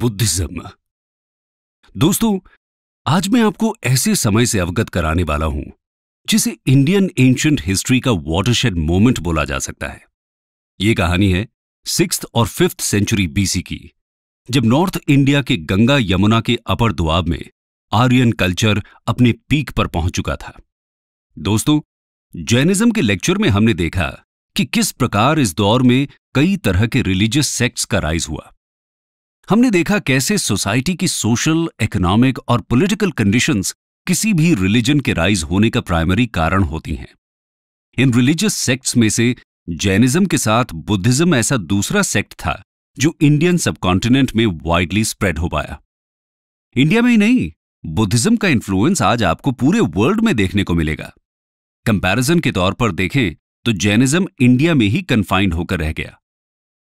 Buddhism दोस्तों आज मैं आपको ऐसे समय से अवगत कराने वाला हूं जिसे इंडियन एंशंट हिस्ट्री का वॉटरशेड मोमेंट बोला जा सकता है ये कहानी है सिक्स और फिफ्थ सेंचुरी बीसी की जब नॉर्थ इंडिया के गंगा यमुना के अपर दुआब में आर्यन कल्चर अपने पीक पर पहुंच चुका था दोस्तों जैनिज्म के लेक्चर में हमने देखा कि किस प्रकार इस दौर में कई तरह के रिलीजियस सेक्ट्स का राइज हुआ हमने देखा कैसे सोसाइटी की सोशल इकोनॉमिक और पॉलिटिकल कंडीशंस किसी भी रिलीजन के राइज होने का प्राइमरी कारण होती हैं इन रिलीजियस सेक्ट्स में से जैनिज्म के साथ बुद्धिज्म ऐसा दूसरा सेक्ट था जो इंडियन सबकॉन्टिनेंट में वाइडली स्प्रेड हो पाया इंडिया में ही नहीं बुद्धिज्म का इन्फ्लुएंस आज आपको पूरे वर्ल्ड में देखने को मिलेगा कंपैरिजन के तौर पर देखें तो जैनिज्म इंडिया में ही कन्फाइंड होकर रह गया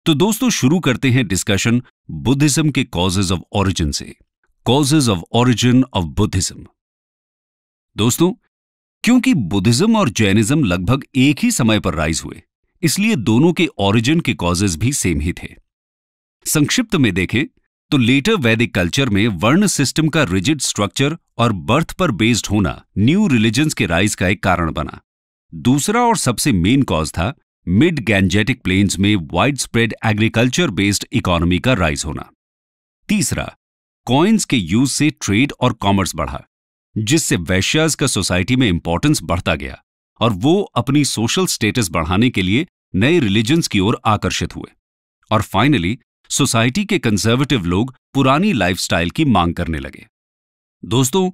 तो दोस्तों शुरू करते हैं डिस्कशन बुद्धिज्म के कॉजेज ऑफ ऑरिजिन से causes of origin of Buddhism दोस्तों क्योंकि बुद्धिज्म और जैनिज्म लगभग एक ही समय पर राइज हुए इसलिए दोनों के ऑरिजिन के कॉजेज भी सेम ही थे संक्षिप्त में देखें तो लेटर वैदिक कल्चर में वर्ण सिस्टम का रिजिड स्ट्रक्चर और बर्थ पर बेस्ड होना न्यू रिलीजन्स के राइज का एक कारण बना दूसरा और सबसे मेन कॉज था मिड गैंजेटिक प्लेन्स में wide spread agriculture based economy का राइज होना तीसरा कॉइन्स के यूज से ट्रेड और कॉमर्स बढ़ा जिससे वैश्याज का सोसाइटी में इंपॉर्टेंस बढ़ता गया और वो अपनी सोशल स्टेटस बढ़ाने के लिए नए रिलीजन्स की ओर आकर्षित हुए और फाइनली सोसाइटी के कंजर्वेटिव लोग पुरानी लाइफस्टाइल की मांग करने लगे दोस्तों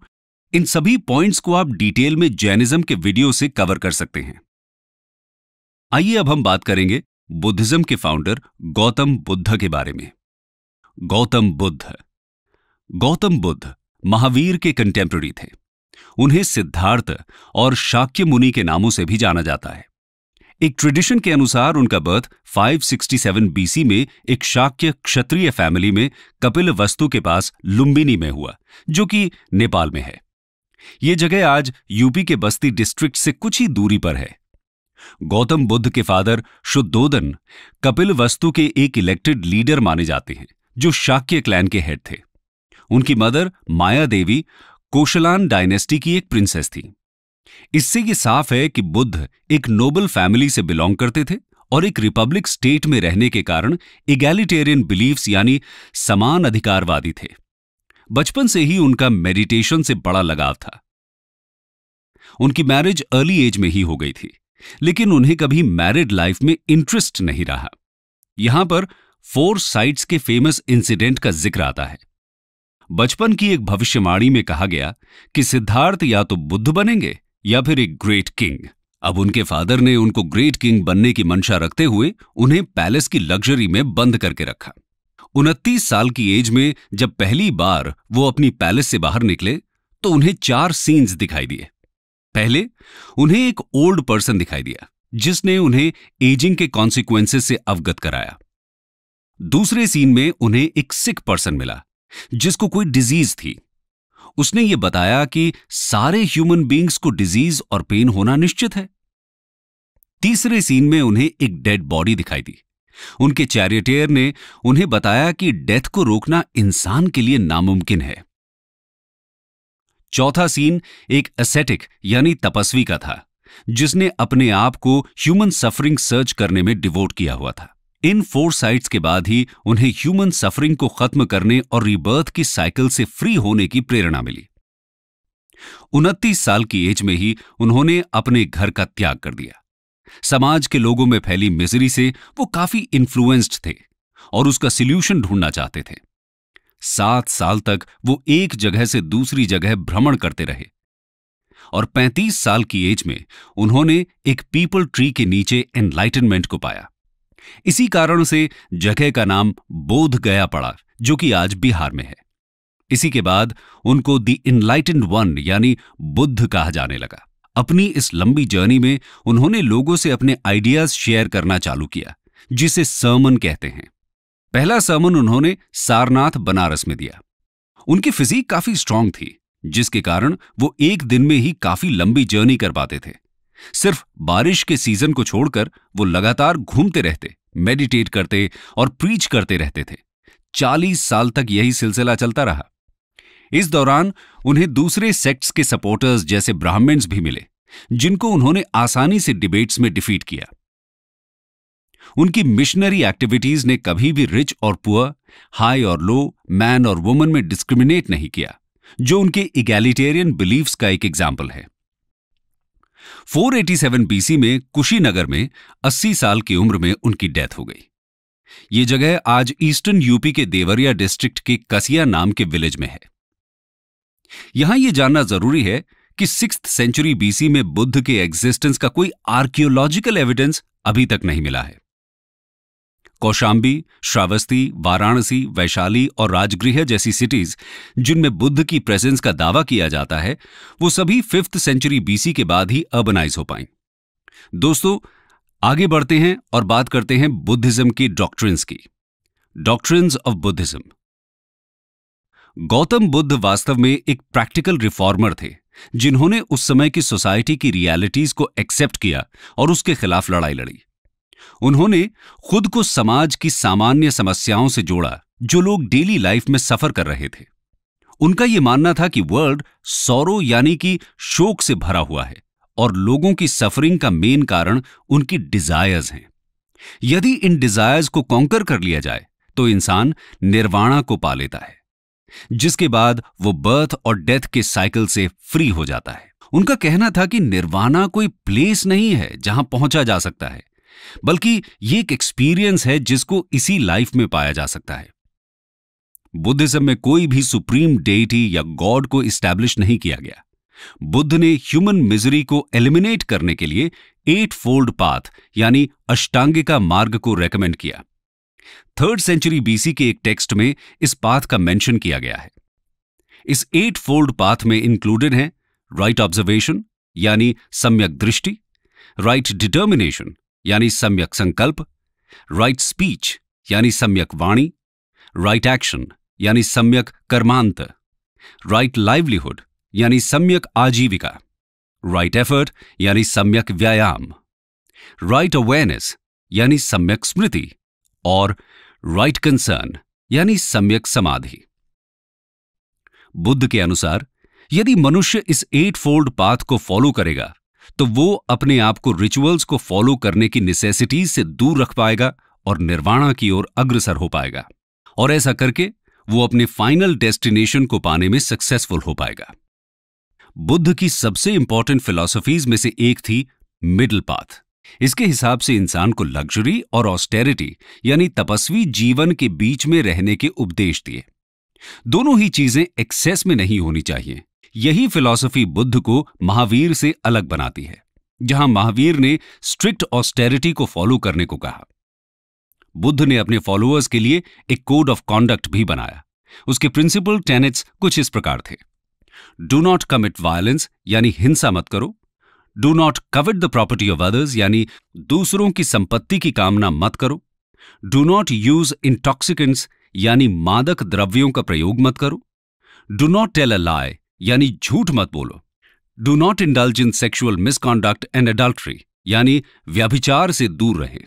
इन सभी पॉइंट्स को आप डिटेल में जैनिज्म के वीडियो से कवर कर सकते हैं आइए अब हम बात करेंगे बुद्धिज्म के फाउंडर गौतम बुद्ध के बारे में गौतम बुद्ध गौतम बुद्ध महावीर के कंटेम्प्रेरी थे उन्हें सिद्धार्थ और शाक्य मुनि के नामों से भी जाना जाता है एक ट्रेडिशन के अनुसार उनका बर्थ 567 बीसी में एक शाक्य क्षत्रिय फैमिली में कपिल वस्तु के पास लुम्बिनी में हुआ जो कि नेपाल में है ये जगह आज यूपी के बस्ती डिस्ट्रिक्ट से कुछ ही दूरी पर है गौतम बुद्ध के फादर शुद्धोदन कपिल वस्तु के एक इलेक्टेड लीडर माने जाते हैं जो शाक्य क्लैन के हेड थे उनकी मदर माया देवी कोशलान डायनेस्टी की एक प्रिंसेस थी इससे ये साफ है कि बुद्ध एक नोबल फैमिली से बिलोंग करते थे और एक रिपब्लिक स्टेट में रहने के कारण इगैलिटेरियन बिलीव्स यानी समान अधिकारवादी थे बचपन से ही उनका मेडिटेशन से बड़ा लगाव था उनकी मैरिज अर्ली एज में ही हो गई थी लेकिन उन्हें कभी मैरिड लाइफ में इंटरेस्ट नहीं रहा यहां पर फोर साइट्स के फेमस इंसिडेंट का जिक्र आता है बचपन की एक भविष्यवाणी में कहा गया कि सिद्धार्थ या तो बुद्ध बनेंगे या फिर एक ग्रेट किंग अब उनके फादर ने उनको ग्रेट किंग बनने की मंशा रखते हुए उन्हें पैलेस की लग्जरी में बंद करके रखा उनतीस साल की एज में जब पहली बार वो अपनी पैलेस से बाहर निकले तो उन्हें चार सीन्स दिखाई दिए पहले उन्हें एक ओल्ड पर्सन दिखाई दिया जिसने उन्हें एजिंग के कॉन्सिक्वेंसेस से अवगत कराया दूसरे सीन में उन्हें एक सिक पर्सन मिला जिसको कोई डिजीज थी उसने यह बताया कि सारे ह्यूमन बींग्स को डिजीज और पेन होना निश्चित है तीसरे सीन में उन्हें एक डेड बॉडी दिखाई दी उनके चैरिटेयर ने उन्हें बताया कि डेथ को रोकना इंसान के लिए नामुमकिन है चौथा सीन एक एसेटिक यानी तपस्वी का था जिसने अपने आप को ह्यूमन सफरिंग सर्च करने में डिवोट किया हुआ था इन फोर साइट्स के बाद ही उन्हें ह्यूमन सफरिंग को खत्म करने और रिबर्थ की साइकिल से फ्री होने की प्रेरणा मिली उनतीस साल की एज में ही उन्होंने अपने घर का त्याग कर दिया समाज के लोगों में फैली मिजरी से वो काफी इन्फ्लुएंस्ड थे और उसका सोल्यूशन ढूंढना चाहते थे सात साल तक वो एक जगह से दूसरी जगह भ्रमण करते रहे और 35 साल की एज में उन्होंने एक पीपल ट्री के नीचे एनलाइटनमेंट को पाया इसी कारण से जगह का नाम बोध गया पड़ा जो कि आज बिहार में है इसी के बाद उनको दी इनलाइटेंड वन यानी बुद्ध कहा जाने लगा अपनी इस लंबी जर्नी में उन्होंने लोगों से अपने आइडियाज शेयर करना चालू किया जिसे सर्मन कहते हैं पहला सर्मन उन्होंने सारनाथ बनारस में दिया उनकी फिजीक काफी स्ट्रांग थी जिसके कारण वो एक दिन में ही काफी लंबी जर्नी कर पाते थे सिर्फ बारिश के सीजन को छोड़कर वो लगातार घूमते रहते मेडिटेट करते और प्रीच करते रहते थे चालीस साल तक यही सिलसिला चलता रहा इस दौरान उन्हें दूसरे सेक्ट्स के सपोर्टर्स जैसे ब्राह्मण्स भी मिले जिनको उन्होंने आसानी से डिबेट्स में डिफीट किया उनकी मिशनरी एक्टिविटीज ने कभी भी रिच और पुअर हाई और लो मैन और वुमन में डिस्क्रिमिनेट नहीं किया जो उनके इगैलिटेरियन बिलीव्स का एक एग्जाम्पल है 487 बीसी में कुशीनगर में 80 साल की उम्र में उनकी डेथ हो गई ये जगह आज ईस्टर्न यूपी के देवरिया डिस्ट्रिक्ट के कसिया नाम के विलेज में है यहां यह जानना जरूरी है कि सिक्स सेंचुरी बीसी में बुद्ध के एग्जिस्टेंस का कोई आर्कियोलॉजिकल एविडेंस अभी तक नहीं मिला है कौशाम्बी श्रावस्ती वाराणसी वैशाली और राजगृह जैसी सिटीज जिनमें बुद्ध की प्रेजेंस का दावा किया जाता है वो सभी फिफ्थ सेंचुरी बीसी के बाद ही अर्बनाइज हो पाई दोस्तों आगे बढ़ते हैं और बात करते हैं बुद्धिज्म की डॉक्ट्रिन्स की doctrines of Buddhism Gautam Buddha वास्तव में एक प्रैक्टिकल रिफॉर्मर थे जिन्होंने उस समय की सोसाइटी की रियलिटीज को एक्सेप्ट किया और उसके खिलाफ लड़ाई लड़ी उन्होंने खुद को समाज की सामान्य समस्याओं से जोड़ा जो लोग डेली लाइफ में सफर कर रहे थे उनका यह मानना था कि वर्ल्ड सौरो यानी कि शोक से भरा हुआ है और लोगों की सफरिंग का मेन कारण उनकी डिजायर्स हैं यदि इन डिजायर्स को कॉन्कर कर लिया जाए तो इंसान निर्वाणा को पा लेता है जिसके बाद वो बर्थ और डेथ के साइकिल से फ्री हो जाता है उनका कहना था कि निर्वाणा कोई प्लेस नहीं है जहां पहुंचा जा सकता है बल्कि ये एक एक्सपीरियंस है जिसको इसी लाइफ में पाया जा सकता है बुद्धिज्म में कोई भी सुप्रीम डेटी या गॉड को स्टैब्लिश नहीं किया गया बुद्ध ने ह्यूमन मिजरी को एलिमिनेट करने के लिए एट फोल्ड पाथ यानी अष्टांगिका मार्ग को रेकमेंड किया थर्ड सेंचुरी बीसी के एक टेक्स्ट में इस पाथ का मेंशन किया गया है इस एट फोल्ड पाथ में इंक्लूडेड है राइट ऑब्जर्वेशन यानी सम्यक दृष्टि राइट डिटर्मिनेशन यानी सम्यक संकल्प राइट स्पीच यानी सम्यक वाणी राइट एक्शन यानी सम्यक कर्मांत राइट लाइवलीहुड यानी सम्यक आजीविका राइट एफर्ट यानी सम्यक व्यायाम राइट अवेयरनेस यानी सम्यक स्मृति और राइट कंसर्न यानी सम्यक समाधि बुद्ध के अनुसार यदि मनुष्य इस एट फोल्ड पाथ को फॉलो करेगा तो वो अपने आप को रिचुअल्स को फॉलो करने की नेसेसिटीज से दूर रख पाएगा और निर्वाणा की ओर अग्रसर हो पाएगा और ऐसा करके वो अपने फाइनल डेस्टिनेशन को पाने में सक्सेसफुल हो पाएगा बुद्ध की सबसे इंपॉर्टेंट फिलॉसफीज में से एक थी मिडल पाथ इसके हिसाब से इंसान को लग्जरी और ऑस्टेरिटी यानी तपस्वी जीवन के बीच में रहने के उपदेश दिए दोनों ही चीजें एक्सेस में नहीं होनी चाहिए यही फिलॉसफी बुद्ध को महावीर से अलग बनाती है जहां महावीर ने स्ट्रिक्ट ऑस्टेरिटी को फॉलो करने को कहा बुद्ध ने अपने फॉलोअर्स के लिए एक कोड ऑफ कॉन्डक्ट भी बनाया उसके प्रिंसिपल टेनेट्स कुछ इस प्रकार थे डू नॉट कमिट वायलेंस यानी हिंसा मत करो do not covet the property of others यानी दूसरों की संपत्ति की कामना मत करो डू नॉट यूज इंटॉक्सिकेंट्स यानी मादक द्रव्यों का प्रयोग मत करो do not tell a lie यानी झूठ मत बोलो do not indulge in sexual misconduct and adultery यानी व्याभिचार से दूर रहें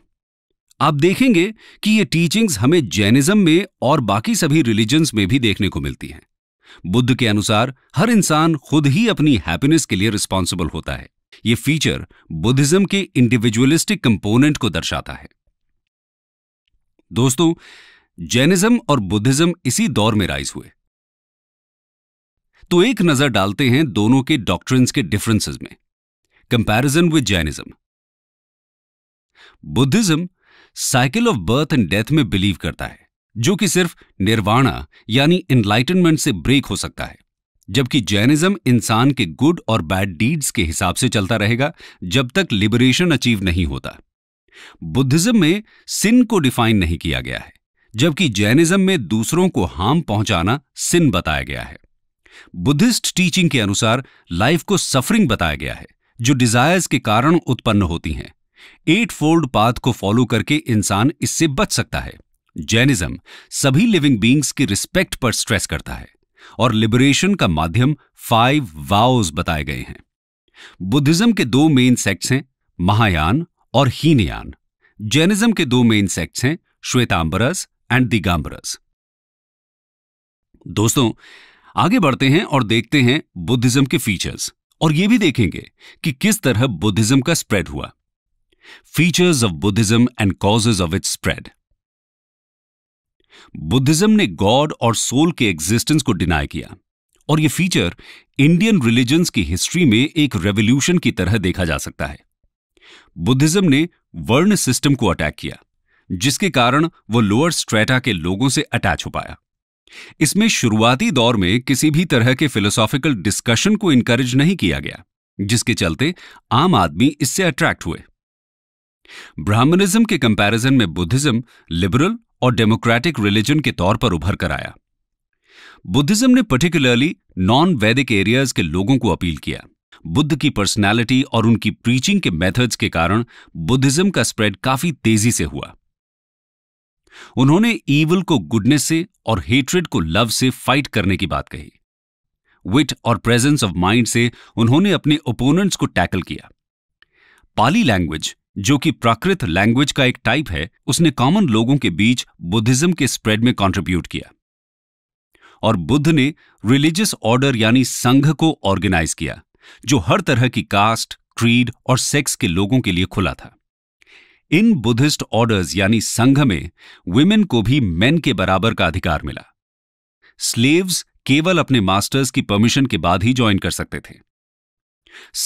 आप देखेंगे कि ये टीचिंग्स हमें जैनिज्म में और बाकी सभी रिलीजन्स में भी देखने को मिलती हैं बुद्ध के अनुसार हर इंसान खुद ही अपनी हैप्पीनेस के लिए रिस्पॉन्सिबल होता है ये फीचर बुद्धिज्म के इंडिविजुअलिस्टिक कंपोनेंट को दर्शाता है दोस्तों जैनिज्म और बुद्धिज्म इसी दौर में राइज हुए तो एक नजर डालते हैं दोनों के डॉक्ट्रिन्स के डिफरेंसेस में comparison with Jainism Buddhism cycle of birth and death में बिलीव करता है जो कि सिर्फ निर्वाणा यानी इनलाइटनमेंट से ब्रेक हो सकता है जबकि जैनिज्म इंसान के गुड और बैड डीड्स के हिसाब से चलता रहेगा जब तक लिबरेशन अचीव नहीं होता बुद्धिज्म में सिन को डिफाइन नहीं किया गया है जबकि जैनिज्म में दूसरों को हार्म पहुंचाना सिन बताया गया है बुद्धिस्ट टीचिंग के अनुसार लाइफ को सफरिंग बताया गया है जो डिजायर्स के कारण उत्पन्न होती हैं एट फोल्ड पाथ को फॉलो करके इंसान इससे बच सकता है जैनिज्म सभी लिविंग बींग्स की रिस्पेक्ट पर स्ट्रेस करता है और लिबरेशन का माध्यम फाइव वाओज बताए गए हैं बुद्धिज्म के दो मेन सेक्ट्स हैं महायान और हीनयान जैनिज्म के दो मेन सेक्ट्स हैं श्वेतांबरस एंड दिगांबरस दोस्तों आगे बढ़ते हैं और देखते हैं बुद्धिज्म के फीचर्स और ये भी देखेंगे कि किस तरह बुद्धिज्म का स्प्रेड हुआ features of Buddhism and causes of its spread Buddhism ने गॉड और सोल के एग्जिस्टेंस को डिनाई किया और यह फीचर इंडियन रिलीजन्स की हिस्ट्री में एक रेवोल्यूशन की तरह देखा जा सकता है बुद्धिज्म ने वर्ण सिस्टम को अटैक किया जिसके कारण वह लोअर स्ट्रेटा के लोगों से अटैच हो पाया इसमें शुरुआती दौर में किसी भी तरह के फिलोसॉफिकल डिस्कशन को इनकरेज नहीं किया गया जिसके चलते आम आदमी इससे अट्रैक्ट हुए ब्राह्मणिज्म के कंपैरिजन में बुद्धिज्म लिबरल और डेमोक्रेटिक रिलीजन के तौर पर उभर कर आया बुद्धिज्म ने पर्टिकुलरली नॉन वैदिक एरियाज के लोगों को अपील किया बुद्ध की पर्सनैलिटी और उनकी प्रीचिंग के मेथड्स के कारण बुद्धिज्म का स्प्रेड काफी तेजी से हुआ उन्होंने ईवल को गुडनेस से और हेट्रेड को लव से फाइट करने की बात कही विट और प्रेजेंस ऑफ माइंड से उन्होंने अपने ओपोनेंट्स को टैकल किया पाली लैंग्वेज जो कि प्राकृत लैंग्वेज का एक टाइप है उसने कॉमन लोगों के बीच बुद्धिज्म के स्प्रेड में कंट्रीब्यूट किया और बुद्ध ने रिलीजियस ऑर्डर यानी संघ को ऑर्गेनाइज किया जो हर तरह की कास्ट क्रीड और सेक्स के लोगों के लिए खुला था इन बुद्धिस्ट ऑर्डर्स यानी संघ में वुमेन को भी मेन के बराबर का अधिकार मिला स्लेव्स केवल अपने मास्टर्स की परमिशन के बाद ही ज्वाइन कर सकते थे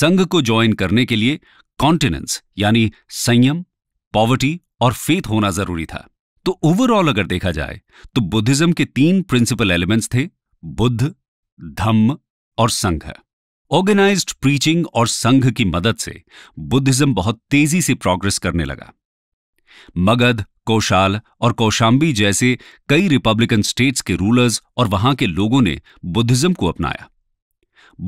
संघ को ज्वाइन करने के लिए कॉन्टिनेंस यानी संयम पॉवर्टी और फेथ होना जरूरी था तो ओवरऑल अगर देखा जाए तो बुद्धिज्म के तीन प्रिंसिपल एलिमेंट्स थे बुद्ध धम्म और संघ ऑर्गेनाइज्ड प्रीचिंग और संघ की मदद से बुद्धिज्म बहुत तेजी से प्रोग्रेस करने लगा मगध कोशाल और कौशाम्बी जैसे कई रिपब्लिकन स्टेट्स के रूलर्स और वहां के लोगों ने बुद्धिज्म को अपनाया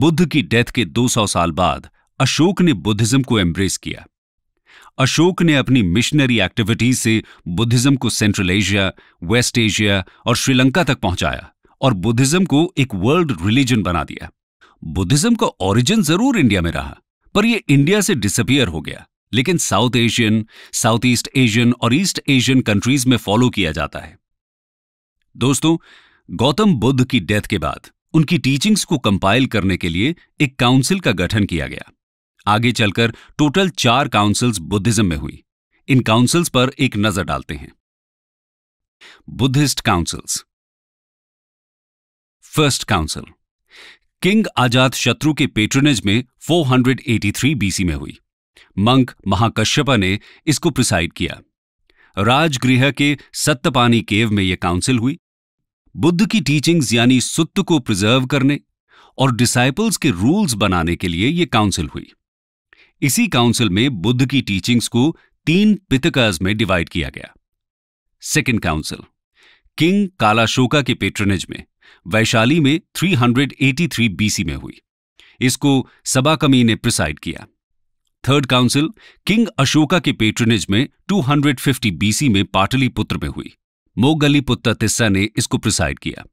बुद्ध की डेथ के 200 साल बाद अशोक ने बुद्धिज्म को एम्ब्रेस किया अशोक ने अपनी मिशनरी एक्टिविटीज से बुद्धिज्म को सेंट्रल एशिया वेस्ट एशिया और श्रीलंका तक पहुंचाया और बुद्धिज्म को एक वर्ल्ड रिलीजन बना दिया बुद्धिज्म का ओरिजिन जरूर इंडिया में रहा पर यह इंडिया से डिसअपियर हो गया लेकिन South Asian South East Asian और ईस्ट एशियन कंट्रीज में फॉलो किया जाता है दोस्तों गौतम बुद्ध की डेथ के बाद उनकी टीचिंग्स को कंपाइल करने के लिए एक काउंसिल का गठन किया गया आगे चलकर टोटल चार काउंसिल्स बुद्धिज्म में हुई इन काउंसिल्स पर एक नजर डालते हैं Buddhist councils first council king Ajatashatru के पेट्रनेज में 483 बीसी में हुई मंक महाकश्यपा ने इसको प्रिसाइड किया राजगृह के सत्तपानी केव में यह काउंसिल हुई बुद्ध की टीचिंग्स यानी सुत्त को प्रिजर्व करने और डिसाइपल्स के रूल्स बनाने के लिए यह काउंसिल हुई इसी काउंसिल में बुद्ध की टीचिंग्स को तीन पितकर्स में डिवाइड किया गया सेकेंड काउंसिल किंग कालाशोका के पेट्रनेज में वैशाली में 383 बीसी में हुई इसको सबाकमी ने प्रिसाइड किया थर्ड काउंसिल किंग अशोका के पेट्रनेज में 250 बीसी में पाटलिपुत्र में हुई मोगली पुत्र तिस्सा ने इसको प्रिसाइड किया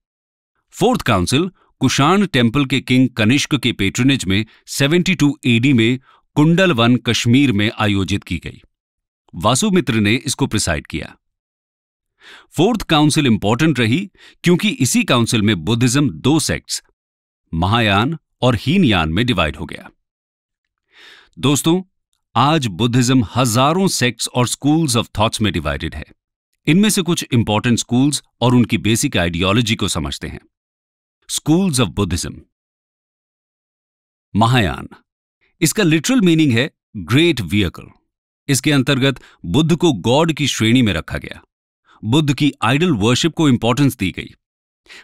फोर्थ काउंसिल कुषाण टेम्पल के किंग कनिष्क के पेट्रनेज में 72 एडी में वन कश्मीर में आयोजित की गई वासुमित्र ने इसको प्रिसाइड किया फोर्थ काउंसिल इंपॉर्टेंट रही क्योंकि इसी काउंसिल में बुद्धिज्म दो सेक्ट्स महायान और हीनयान में डिवाइड हो गया दोस्तों आज बुद्धिज्म हजारों सेक्ट्स और स्कूल्स ऑफ थॉट्स में डिवाइडेड है इनमें से कुछ इंपॉर्टेंट स्कूल्स और उनकी बेसिक आइडियोलॉजी को समझते हैं स्कूल्स ऑफ बुद्धिज्म महायान इसका लिटरल मीनिंग है ग्रेट व्हीकल इसके अंतर्गत बुद्ध को गॉड की श्रेणी में रखा गया बुद्ध की आइडल वर्शिप को इंपॉर्टेंस दी गई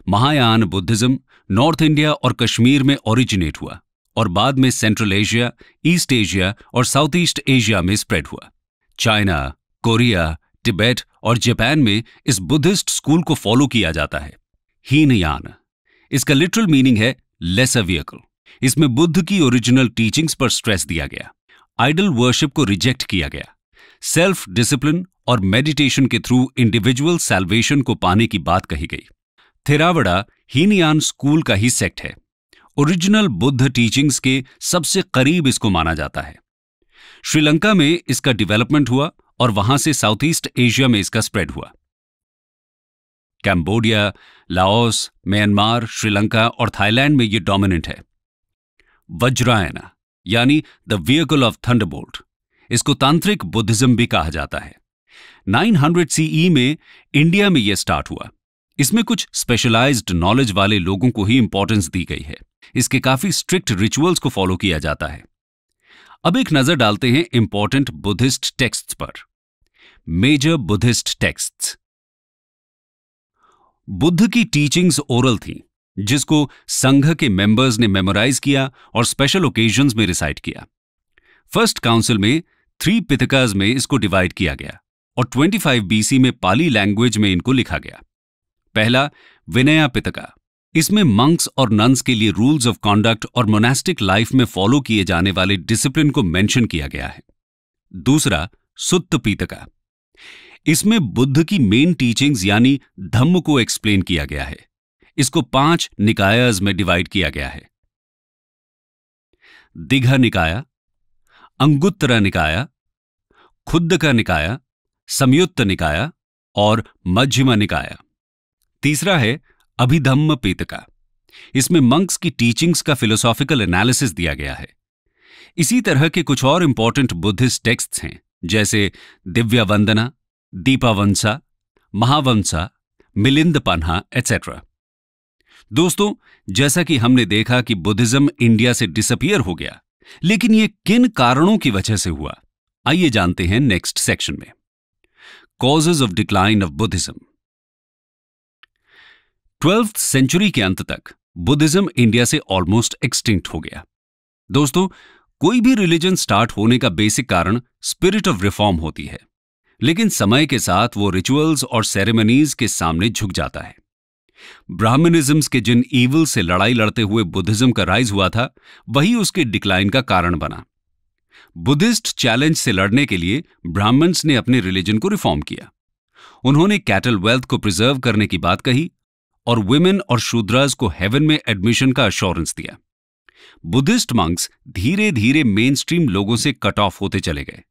महायान बुद्धिज्म नॉर्थ इंडिया और कश्मीर में ओरिजिनेट हुआ और बाद में सेंट्रल एशिया ईस्ट एशिया और साउथ ईस्ट एशिया में स्प्रेड हुआ चाइना कोरिया तिब्बत और जापान में इस बुद्धिस्ट स्कूल को फॉलो किया जाता है हीनयान इसका लिटरल मीनिंग है लेस अ व्हीकल इसमें बुद्ध की ओरिजिनल टीचिंग्स पर स्ट्रेस दिया गया आइडल वर्शिप को रिजेक्ट किया गया सेल्फ डिसिप्लिन और मेडिटेशन के थ्रू इंडिविजुअल सेल्वेशन को पाने की बात कही गई थेरावड़ा हीनयान स्कूल का ही सेक्ट है ओरिजिनल बुद्ध टीचिंग्स के सबसे करीब इसको माना जाता है श्रीलंका में इसका डेवलपमेंट हुआ और वहां से साउथ ईस्ट एशिया में इसका स्प्रेड हुआ कैंबोडिया लाओस म्यांमार श्रीलंका और थाईलैंड में यह डोमिनेंट है वज्रायना यानी द व्हीकल ऑफ थंडरबोल्ट इसको तांत्रिक बुद्धिज्म भी कहा जाता है 900 सीई e में इंडिया में यह स्टार्ट हुआ इसमें कुछ स्पेशलाइज्ड नॉलेज वाले लोगों को ही इंपॉर्टेंस दी गई है इसके काफी स्ट्रिक्ट रिचुअल्स को फॉलो किया जाता है अब एक नजर डालते हैं इंपॉर्टेंट बुद्धिस्ट टेक्स्ट पर मेजर बुद्धिस्ट टेक्स्ट बुद्ध की टीचिंग्स ओरल थी जिसको संघ के मेंबर्स ने मेमोराइज किया और स्पेशल ओकेजन में रिसाइट किया फर्स्ट काउंसिल में थ्री पिथिकाज में इसको डिवाइड किया गया और 25 बीसी में पाली लैंग्वेज में इनको लिखा गया पहला विनया पितका इसमें मंक्स और नंस के लिए रूल्स ऑफ कॉन्डक्ट और मोनास्टिक लाइफ में फॉलो किए जाने वाले डिसिप्लिन को मेंशन किया गया है दूसरा सुत्त पीतका इसमें बुद्ध की मेन टीचिंग्स यानी धम्म को एक्सप्लेन किया गया है इसको पांच निकायाज में डिवाइड किया गया है दिघा निकाया अंगुत्तरा निकाया खुद का निकाया संयुक्त निकाया और मध्यमा निकाया तीसरा है अभिधम्म पेतका इसमें मंक्स की टीचिंग्स का फिलोसॉफिकल एनालिसिस दिया गया है इसी तरह के कुछ और इंपॉर्टेंट बुद्धिस्ट टेक्स्ट हैं जैसे दिव्या वंदना दीपावंसा महावंसा मिलिंद पन्हा एट्सेट्रा दोस्तों जैसा कि हमने देखा कि बुद्धिज्म इंडिया से डिसअपियर हो गया लेकिन यह किन कारणों की वजह से हुआ आइए जानते हैं नेक्स्ट सेक्शन में causes of decline of Buddhism twelfth century के अंत तक बुद्धिज्म इंडिया से ऑलमोस्ट एक्सटिंक्ट हो गया दोस्तों कोई भी रिलीजन स्टार्ट होने का बेसिक कारण स्पिरिट ऑफ रिफॉर्म होती है लेकिन समय के साथ वो रिचुअल्स और सेरेमनीज के सामने झुक जाता है ब्राह्मणिज्म के जिन ईवल से लड़ाई लड़ते हुए बुद्धिज्म का राइज हुआ था वही उसके डिक्लाइन का कारण बना बुद्धिस्ट चैलेंज से लड़ने के लिए ब्राह्मण्स ने अपने रिलीजन को रिफॉर्म किया उन्होंने कैटल वेल्थ को प्रिजर्व करने की बात कही और वुमेन और शूद्रास को हेवन में एडमिशन का अश्योरेंस दिया बुद्धिस्ट मंक्स धीरे धीरे मेन स्ट्रीम लोगों से कट ऑफ होते चले गए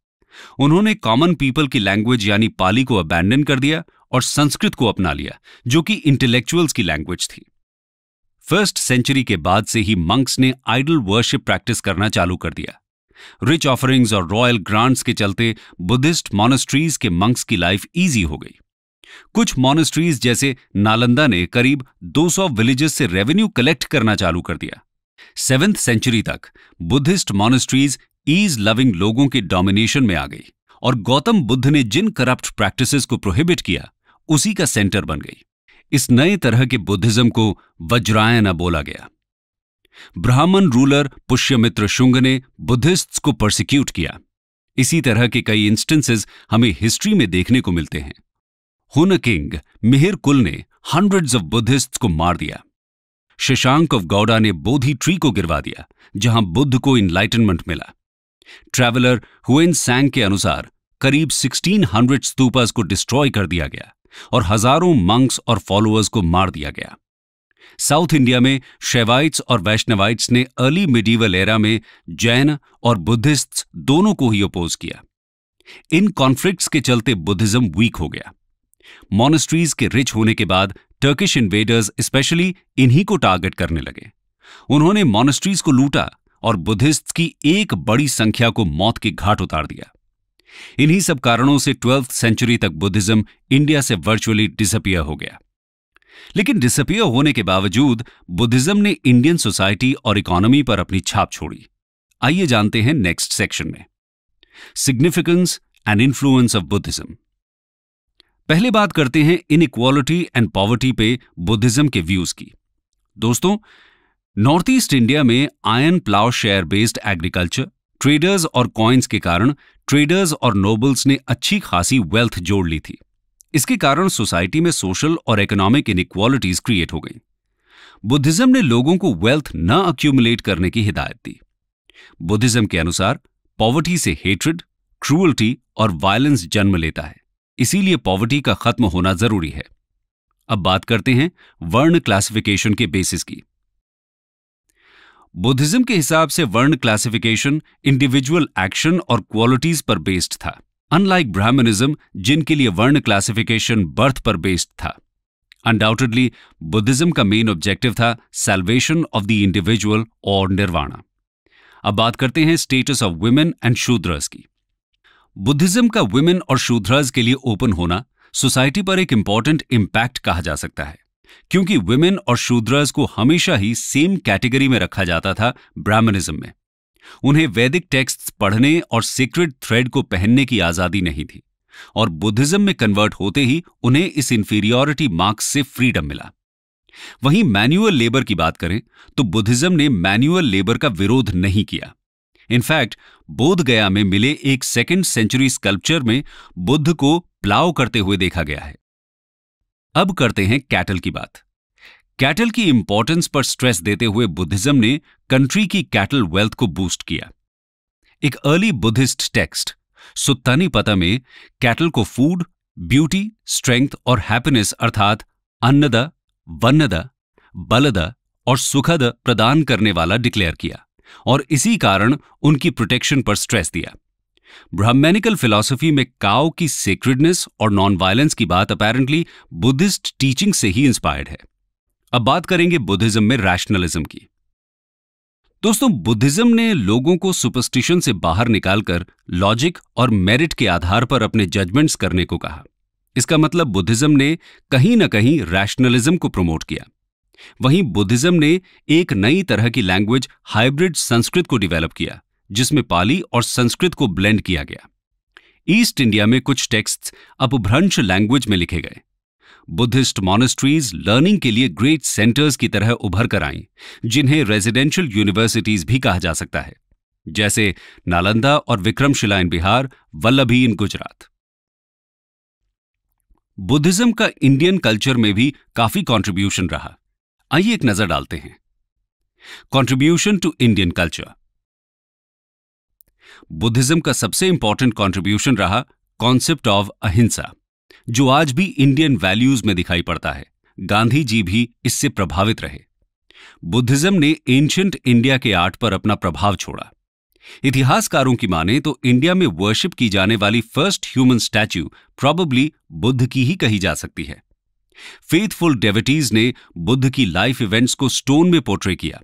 उन्होंने कॉमन पीपल की लैंग्वेज यानी पाली को अबैंडन कर दिया और संस्कृत को अपना लिया जो कि इंटेलेक्चुअल्स की लैंग्वेज थी फर्स्ट सेंचुरी के बाद से ही मंक्स ने आइडल वर्शिप प्रैक्टिस करना चालू कर दिया रिच ऑफरिंग्स और रॉयल ग्रांट्स के चलते बुद्धिस्ट मॉनेस्ट्रीज के मंक्स की लाइफ ईजी हो गई कुछ मॉनेस्ट्रीज जैसे नालंदा ने करीब 200 विलेजेस से रेवेन्यू कलेक्ट करना चालू कर दिया सेवेंथ सेंचुरी तक बुद्धिस्ट मॉनेस्ट्रीज ईज लविंग लोगों के डोमिनेशन में आ गई और गौतम बुद्ध ने जिन करप्ट प्रैक्टिसेस को प्रोहिबिट किया उसी का सेंटर बन गई इस नए तरह के बुद्धिज्म को वज्रायना बोला गया ब्राह्मण रूलर पुष्यमित्र शुंग ने बुद्धिस्ट्स को प्रोसिक्यूट किया इसी तरह के कई इंस्टेंसेस हमें हिस्ट्री में देखने को मिलते हैं हुन किंग मिहिर कुल ने हंड्रेड्स ऑफ बुद्धिस्ट्स को मार दिया शशांक ऑफ गौड़ा ने बोधि ट्री को गिरवा दिया जहां बुद्ध को इनलाइटनमेंट मिला ट्रैवलर हुएन सैंग के अनुसार करीब 1600 स्तूपर्स को डिस्ट्रॉय कर दिया गया और हजारों मंक्स और फॉलोअर्स को मार दिया गया साउथ इंडिया में शैवाइट्स और वैष्णवाइट्स ने अर्ली मिडीवल एरा में जैन और बुद्धिस्ट दोनों को ही अपोज किया इन कॉन्फ्लिक्ट्स के चलते बुद्धिज्म वीक हो गया मोनेस्ट्रीज के रिच होने के बाद टर्किश इन्वेडर्स स्पेशली इन्हीं को टारगेट करने लगे उन्होंने मोनेस्ट्रीज को लूटा और बुद्धिस्ट की एक बड़ी संख्या को मौत के घाट उतार दिया इन्हीं सब कारणों से ट्वेल्थ सेंचुरी तक बुद्धिज्म इंडिया से वर्चुअली डिसअपियर हो गया लेकिन डिसअपियर होने के बावजूद बुद्धिज्म ने इंडियन सोसाइटी और इकोनॉमी पर अपनी छाप छोड़ी आइए जानते हैं नेक्स्ट सेक्शन में significance and influence of Buddhism पहले बात करते हैं इनइक्वालिटी एंड पॉवर्टी पे बुद्धिज्म के व्यूज की दोस्तों नॉर्थ ईस्ट इंडिया में iron ploughshare based agriculture traders और कॉइन्स के कारण ट्रेडर्स और नोबल्स ने अच्छी खासी वेल्थ जोड़ ली थी इसके कारण सोसाइटी में सोशल और इकोनॉमिक इनक्वालिटीज क्रिएट हो गई बुद्धिज्म ने लोगों को वेल्थ न अक्यूमुलेट करने की हिदायत दी बुद्धिज्म के अनुसार पॉवर्टी से हेट्रिड क्रूअल्टी और वायलेंस जन्म लेता है इसीलिए पॉवर्टी का खत्म होना जरूरी है अब बात करते हैं वर्ण क्लासिफिकेशन के बेसिस की बुद्धिज्म के हिसाब से वर्ण क्लासिफिकेशन इंडिविजुअल एक्शन और क्वालिटीज पर बेस्ड था अनलाइक ब्राह्मणिज्म जिनके लिए वर्ण क्लासिफिकेशन बर्थ पर बेस्ड था अनडाउटेडली बुद्धिज्म का मेन ऑब्जेक्टिव था सेल्वेशन ऑफ द इंडिविजुअल और निर्वाणा अब बात करते हैं status of women and Shudras की बुद्धिज्म का वुमेन और शूद्रज के लिए ओपन होना सोसाइटी पर एक इंपॉर्टेंट इंपैक्ट कहा जा सकता है क्योंकि वुमेन और शूद्रज को हमेशा ही सेम कैटेगरी में रखा जाता था ब्राह्मणिज्म में उन्हें वैदिक टेक्स्ट्स पढ़ने और सीक्रेट थ्रेड को पहनने की आजादी नहीं थी और बुद्धिज्म में कन्वर्ट होते ही उन्हें इस इंफीरियोरिटी मार्क्स से फ्रीडम मिला वहीं मैनुअल लेबर की बात करें तो बुद्धिज्म ने मैनुअल लेबर का विरोध नहीं किया इनफैक्ट बोधगया में मिले एक सेकेंड सेंचुरी स्कल्पचर में बुद्ध को प्लाव करते हुए देखा गया है अब करते हैं कैटल की बात कैटल की इंपॉर्टेंस पर स्ट्रेस देते हुए बुद्धिज्म ने कंट्री की कैटल वेल्थ को बूस्ट किया एक अर्ली बुद्धिस्ट टेक्स्ट सुत्तानी पता में कैटल को फूड ब्यूटी स्ट्रेंथ और हैप्पीनेस अर्थात अन्नदा वन्नदा बलदा और सुखद प्रदान करने वाला डिक्लेयर किया और इसी कारण उनकी प्रोटेक्शन पर स्ट्रेस दिया ब्रह्मेनिकल फिलॉसफी में काव की सेक्रेडनेस और नॉन वायलेंस की बात अपेरेंटली बुद्धिस्ट टीचिंग से ही इंस्पायर्ड है अब बात करेंगे बुद्धिज्म में रैशनलिज्म की दोस्तों बुद्धिज्म ने लोगों को सुपरस्टिशन से बाहर निकालकर लॉजिक और मेरिट के आधार पर अपने जजमेंट्स करने को कहा इसका मतलब बुद्धिज्म ने कहीं ना कहीं रैशनलिज्म को प्रमोट किया वहीं बुद्धिज्म ने एक नई तरह की लैंग्वेज हाइब्रिड संस्कृत को डिवेलप किया जिसमें पाली और संस्कृत को ब्लेंड किया गया ईस्ट इंडिया में कुछ टेक्स्ट अपभ्रंश लैंग्वेज में लिखे गए बुद्धिस्ट मॉनेस्ट्रीज लर्निंग के लिए ग्रेट सेंटर्स की तरह उभर कर आईं जिन्हें रेजिडेंशियल यूनिवर्सिटीज भी कहा जा सकता है जैसे नालंदा और Vikramashila in Bihar Vallabhi in Gujarat Buddhism का इंडियन कल्चर में भी काफी कंट्रीब्यूशन रहा आइए एक नजर डालते हैं contribution to Indian culture Buddhism का सबसे इंपॉर्टेंट कंट्रीब्यूशन रहा कॉन्सेप्ट ऑफ अहिंसा जो आज भी इंडियन वैल्यूज में दिखाई पड़ता है गांधी जी भी इससे प्रभावित रहे बुद्धिज्म ने एंशंट इंडिया के आर्ट पर अपना प्रभाव छोड़ा इतिहासकारों की माने तो इंडिया में वर्शिप की जाने वाली first human statue probably Buddha की ही कही जा सकती है फेथफुल डेविटीज ने बुद्ध की लाइफ इवेंट्स को स्टोन में पोर्ट्रे किया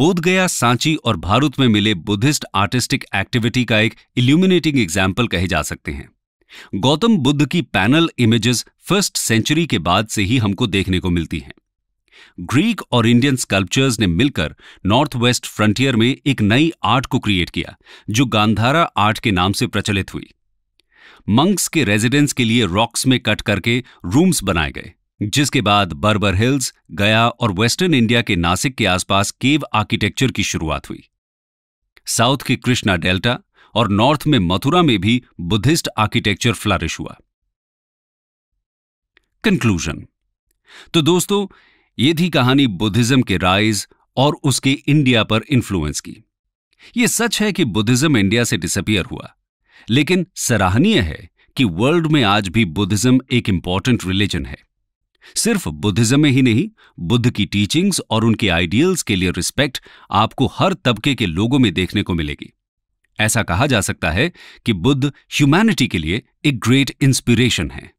बोधगया सांची और भारत में मिले बुद्धिस्ट आर्टिस्टिक एक्टिविटी का एक इल्यूमिनेटिंग एग्जाम्पल कहे जा सकते हैं गौतम बुद्ध की पैनल इमेजेस फर्स्ट सेंचुरी के बाद से ही हमको देखने को मिलती हैं ग्रीक और इंडियन स्कल्पचर्स ने मिलकर नॉर्थ वेस्ट फ्रंटियर में एक नई आर्ट को क्रिएट किया जो गांधारा आर्ट के नाम से प्रचलित हुई मंक्स के रेजिडेंस के लिए रॉक्स में कट करके रूम्स बनाए गए जिसके बाद बर्बर हिल्स गया और वेस्टर्न इंडिया के नासिक के आसपास केव आर्किटेक्चर की शुरुआत हुई साउथ के कृष्णा डेल्टा और नॉर्थ में मथुरा में भी बुद्धिस्ट आर्किटेक्चर फ्लारिश हुआ कंक्लूजन तो दोस्तों ये थी कहानी बुद्धिज्म के राइज और उसके इंडिया पर इन्फ्लुएंस की यह सच है कि बुद्धिज्म इंडिया से डिसअपियर हुआ लेकिन सराहनीय है कि वर्ल्ड में आज भी बुद्धिज्म एक इंपॉर्टेंट रिलीजन है सिर्फ बुद्धिज्म में ही नहीं बुद्ध की टीचिंग्स और उनके आइडियल्स के लिए रिस्पेक्ट आपको हर तबके के लोगों में देखने को मिलेगी ऐसा कहा जा सकता है कि बुद्ध ह्यूमैनिटी के लिए एक ग्रेट इंस्पिरेशन है